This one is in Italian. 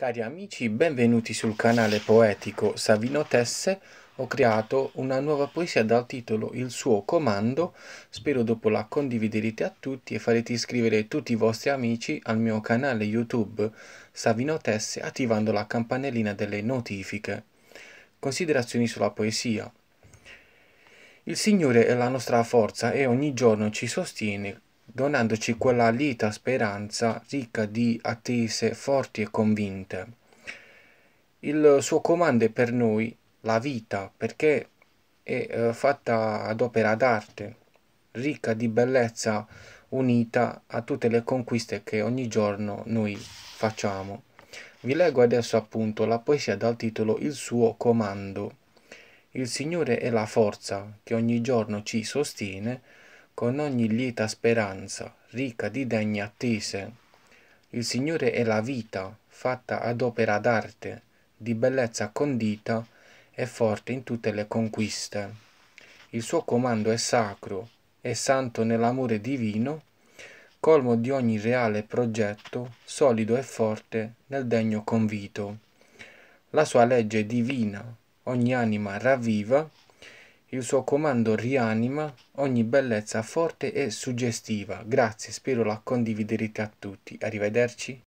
Cari amici, benvenuti sul canale poetico Savino Tesse. Ho creato una nuova poesia dal titolo Il suo comando. Spero dopo la condividerete a tutti e farete iscrivere tutti i vostri amici al mio canale YouTube Savino Tesse attivando la campanellina delle notifiche. Considerazioni sulla poesia. Il Signore è la nostra forza e ogni giorno ci sostiene donandoci quella lieta speranza ricca di attese forti e convinte. Il suo comando è per noi la vita, perché è eh, fatta ad opera d'arte, ricca di bellezza unita a tutte le conquiste che ogni giorno noi facciamo. Vi leggo adesso appunto la poesia dal titolo Il suo comando. Il Signore è la forza che ogni giorno ci sostiene, con ogni lieta speranza, ricca di degne attese. Il Signore è la vita, fatta ad opera d'arte, di bellezza condita e forte in tutte le conquiste. Il suo comando è sacro, è santo nell'amore divino, colmo di ogni reale progetto, solido e forte nel degno convito. La sua legge è divina, ogni anima ravviva, il suo comando rianima ogni bellezza forte e suggestiva. Grazie, spero la condividerete a tutti. Arrivederci.